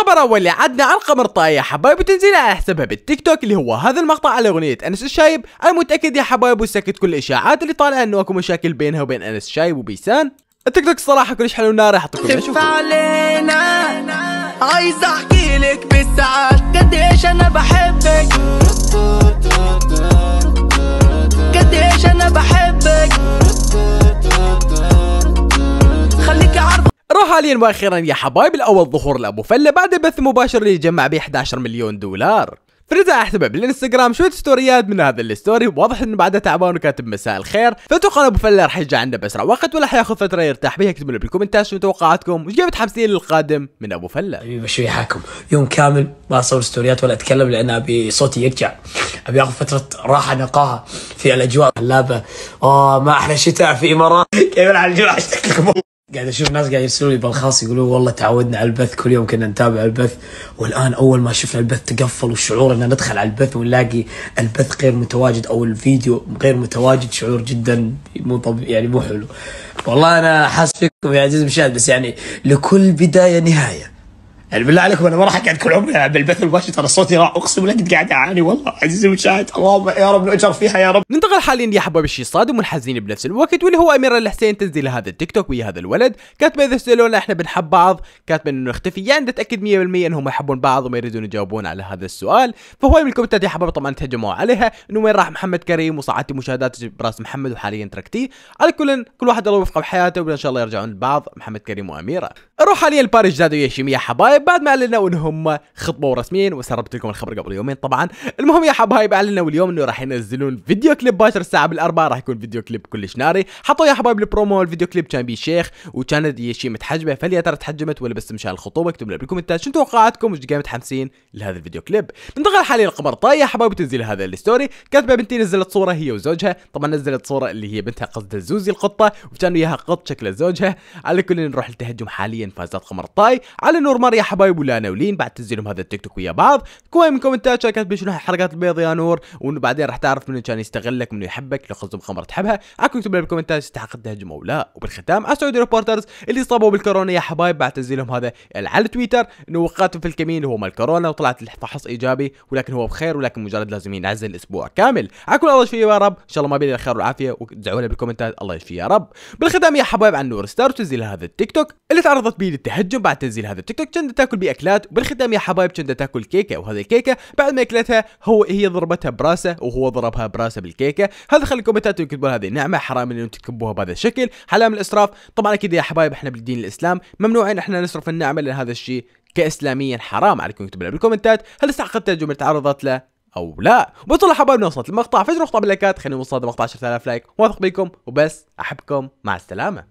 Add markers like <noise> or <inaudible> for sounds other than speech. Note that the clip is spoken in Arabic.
الخبر الاول عدنا القمر طايح حبايب وتنزيلها على حسابها بالتيك توك اللي هو هذا المقطع على اغنيه انس الشايب انا متاكد يا حبايب وسكت كل الاشاعات اللي طالعه انه اكو مشاكل بينها وبين انس الشايب وبيسان التيك توك الصراحه كلش حلو نار راح شوف علينا عايز احكي لك بالساعات قديش انا بحبك قد ايش انا بحبك حاليا واخيرا يا حبايب الاول ظهور لابو فله بعد بث مباشر اللي جمع به 11 مليون دولار فرجع احسبه بالانستغرام شويه ستوريات من هذا الستوري واضح انه بعده تعبان وكاتب مساء الخير فاتوقع ابو فله راح يرجع عندنا باسرع وقت ولا حياخذ فتره يرتاح بيها اكتبوا لنا بالكومنتات شو توقعاتكم وش متحمسين للقادم من ابو فله حبيبي بشوي حاكم يوم كامل ما اصور ستوريات ولا اتكلم لان ابي صوتي يرجع ابي اخذ فتره راحه نقاهه في الاجواء اللابة اه ما احلى شتاء في امارات <laughs> كيف الجوع اشتكي <laughs> قاعد اشوف ناس قاعد يرسلوا لي بالخاص يقولوا والله تعودنا على البث كل يوم كنا نتابع البث والان اول ما شفنا البث تقفل والشعور ان ندخل على البث ونلاقي البث غير متواجد او الفيديو غير متواجد شعور جدا مو طبيعي يعني مو حلو والله انا حاسس فيكم يا عزيزي مشاهد بس يعني لكل بدايه نهايه يعني بالله عليكم انا ما راح اقعد كل عمري بالبث المباشر ترى صوتي راح اقسم لك قاعد اعاني والله عزيزي المشاهد اللهم يا رب نؤجر فيها يا رب ننتقل حاليا يا حبايب الشيء صادم والحزين بنفس الوقت واللي هو اميره الحسين تنزل هذا التيك توك ويا هذا الولد كاتبه اذا سالونا احنا بنحب بعض كاتبه انه اختفي يعني نتاكد 100% انهم يحبون بعض وما يريدون يجاوبون على هذا السؤال فهو من الكومنتات يا حبايب طبعا تهجموا عليها انه وين راح محمد كريم وصعدتي مشاهدات براس محمد وحاليا تركتيه على كل كل واحد الله يوفقه بحياته وان شاء الله يرجعون لبعض محمد كريم واميره نروح حاليا لباريس جداد ويا حبايب طيب، بعد ما اعلنوا انهم خطبوا رسميا وسربت لكم الخبر قبل يومين طبعا المهم يا حبايب اعلنوا اليوم انه راح ينزلون فيديو كليب باكر الساعه بالاربعة راح يكون فيديو كليب كلش ناري حطوا يا حبايب البرومو الفيديو كليب كان بيه شيخ وكان هي شي متحجبه فليا ترى تحجبت ولا بس مشان الخطوبه اكتبوا لنا بالكومنتات شنو توقعاتكم وش قاعد متحمسين لهذا الفيديو كليب ننتقل حاليا لقمر طاي يا حبايب تنزيل هذا الستوري كاتبه بنتي نزلت صوره هي وزوجها طبعا نزلت صوره اللي هي بنتها قصدها زوزي القطه وكان وياها قط شكل زوجها على كل نروح لتهجم حاليا فازات قمر طاي على نور مار يا حبايب ولا ناولين بعد تنزيلهم هذا التيك توك ويا بعض كوين من كومنتات شاركت بشنو حلقات البيض يا نور وبعدين راح تعرف منو كان يستغلك منو يحبك لو خصم خمر تحبها عكم اكتب لها بالكومنتات استحق التهجم او لا وبالختام السعودي ريبورترز اللي اصابوا بالكورونا يا حبايب بعد تنزيلهم هذا على تويتر انه وقعتهم في الكمين هو مال كورونا وطلعت الفحص ايجابي ولكن هو بخير ولكن مجرد لازم ينعزل اسبوع كامل عكم الله يشفيه يا رب ان شاء الله ما بين الخير والعافيه ودعوا لنا بالكومنتات الله يشفيه يا رب بالختام يا حبايب عن نور ستار وتنزيل هذا التيك توك اللي تعرضت به للتهجم بعد تنزيل هذا التيك توك كانت تاكل باكلات وبالختام يا حبايب كنت تاكل كيكه وهذه الكيكه بعد ما اكلتها هو هي ضربتها براسه وهو ضربها براسه بالكيكه هذا خلي الكومنتات يكتبوا هذه النعمه حرام انكم تكبوها بهذا الشكل حلال من الاسراف طبعا اكيد يا حبايب احنا بالدين الاسلام ممنوع ان احنا نصرف النعمه لان هذا الشيء كاسلاميا حرام عليكم اكتبوا لنا بالكومنتات هل استحقت الجمل تعرضت له او لا بطلع حبايبنا وصلت المقطع فجر مقطع باللايكات خلينا نوصل المقطع 10000 لايك واثق بكم وبس احبكم مع السلامه